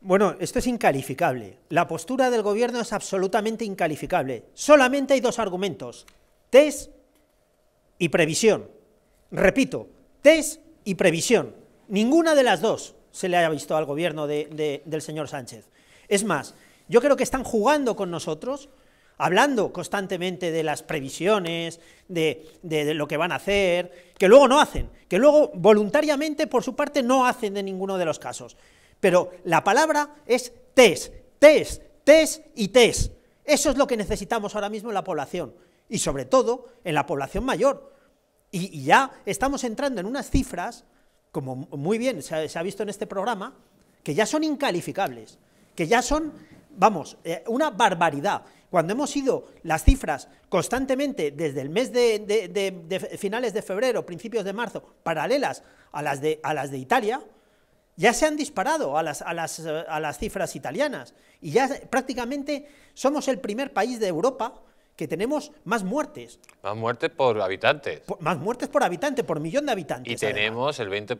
Bueno, esto es incalificable. La postura del gobierno es absolutamente incalificable. Solamente hay dos argumentos, test y previsión. Repito, test y previsión. Ninguna de las dos se le haya visto al gobierno del señor Sánchez. Es más, yo creo que están jugando con nosotros, hablando constantemente de las previsiones, de, lo que van a hacer, que luego no hacen, que luego voluntariamente por su parte no hacen de ninguno de los casos. Pero la palabra es test, test, test y test. Eso es lo que necesitamos ahora mismo en la población y sobre todo en la población mayor. Y, ya estamos entrando en unas cifras, como muy bien se ha, visto en este programa, que ya son incalificables, que ya son, vamos, eh, una barbaridad. Cuando hemos ido las cifras constantemente desde el mes de, de finales de febrero, principios de marzo, paralelas a las de, a las de Italia, ya se han disparado a las, a las, eh, a las cifras italianas y ya prácticamente somos el primer país de Europa que tenemos más muertes. Más muertes por habitantes. más muertes por habitante, por millón de habitantes. Y tenemos el 20%.